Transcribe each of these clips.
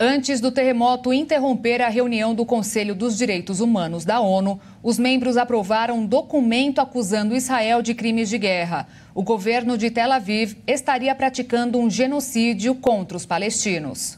Antes do terremoto interromper a reunião do Conselho dos Direitos Humanos da ONU, os membros aprovaram um documento acusando Israel de crimes de guerra. O governo de Tel Aviv estaria praticando um genocídio contra os palestinos.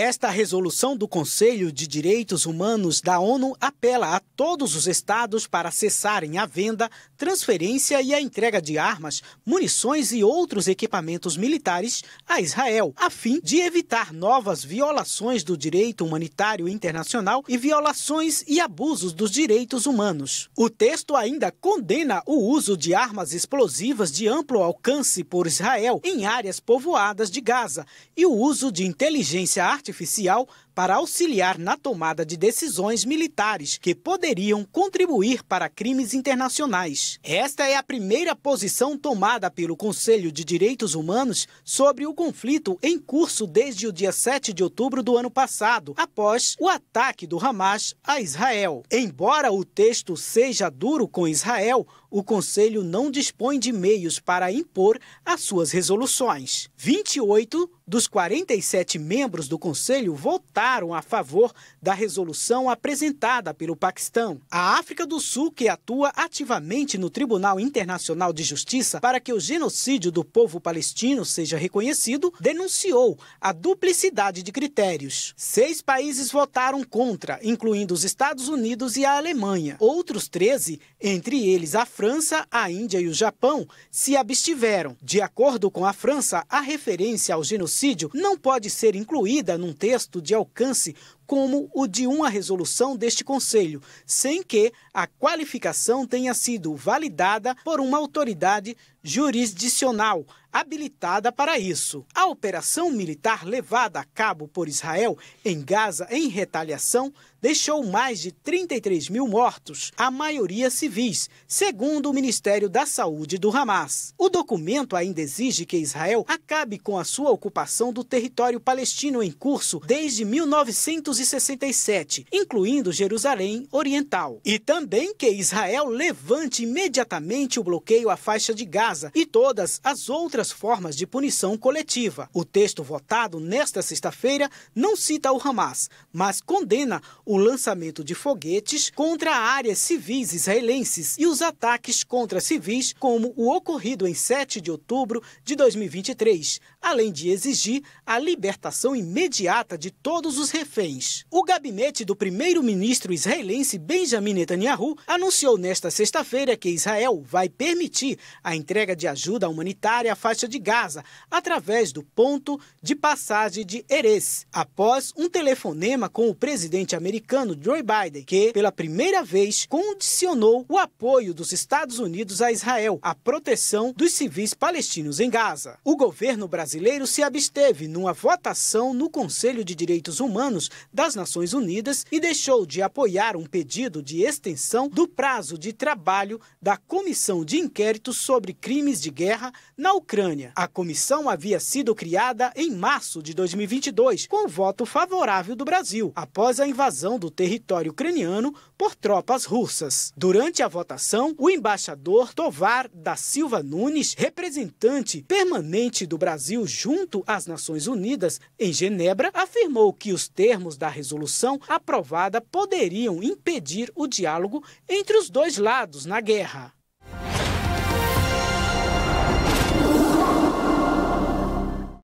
Esta resolução do Conselho de Direitos Humanos da ONU apela a todos os estados para cessarem a venda, transferência e a entrega de armas, munições e outros equipamentos militares a Israel, a fim de evitar novas violações do direito humanitário internacional e violações e abusos dos direitos humanos. O texto ainda condena o uso de armas explosivas de amplo alcance por Israel em áreas povoadas de Gaza e o uso de inteligência artificial artificial para auxiliar na tomada de decisões militares que poderiam contribuir para crimes internacionais. Esta é a primeira posição tomada pelo Conselho de Direitos Humanos sobre o conflito em curso desde o dia 7 de outubro do ano passado, após o ataque do Hamas a Israel. Embora o texto seja duro com Israel, o Conselho não dispõe de meios para impor as suas resoluções. 28 dos 47 membros do Conselho votaram votaram a favor da resolução apresentada pelo Paquistão. A África do Sul, que atua ativamente no Tribunal Internacional de Justiça para que o genocídio do povo palestino seja reconhecido, denunciou a duplicidade de critérios. Seis países votaram contra, incluindo os Estados Unidos e a Alemanha. Outros 13, entre eles a França, a Índia e o Japão, se abstiveram. De acordo com a França, a referência ao genocídio não pode ser incluída num texto de alcance alcance como o de uma resolução deste Conselho, sem que a qualificação tenha sido validada por uma autoridade jurisdicional habilitada para isso. A operação militar levada a cabo por Israel em Gaza em retaliação deixou mais de 33 mil mortos, a maioria civis, segundo o Ministério da Saúde do Hamas. O documento ainda exige que Israel acabe com a sua ocupação do território palestino em curso desde 19 1967, incluindo Jerusalém Oriental, e também que Israel levante imediatamente o bloqueio à faixa de Gaza e todas as outras formas de punição coletiva. O texto votado nesta sexta-feira não cita o Hamas, mas condena o lançamento de foguetes contra áreas civis israelenses e os ataques contra civis, como o ocorrido em 7 de outubro de 2023, além de exigir a libertação imediata de todos os reféns país. O gabinete do primeiro-ministro israelense Benjamin Netanyahu anunciou nesta sexta-feira que Israel vai permitir a entrega de ajuda humanitária à faixa de Gaza através do ponto de passagem de Erez, após um telefonema com o presidente americano Joe Biden, que pela primeira vez condicionou o apoio dos Estados Unidos a Israel à proteção dos civis palestinos em Gaza. O governo brasileiro se absteve numa votação no Conselho de Direitos Humanos das Nações Unidas e deixou de apoiar um pedido de extensão do prazo de trabalho da Comissão de Inquérito sobre Crimes de Guerra na Ucrânia. A comissão havia sido criada em março de 2022, com o voto favorável do Brasil, após a invasão do território ucraniano por tropas russas. Durante a votação, o embaixador Tovar da Silva Nunes, representante permanente do Brasil junto às Nações Unidas em Genebra, afirmou que os termos da resolução aprovada poderiam impedir o diálogo entre os dois lados na guerra.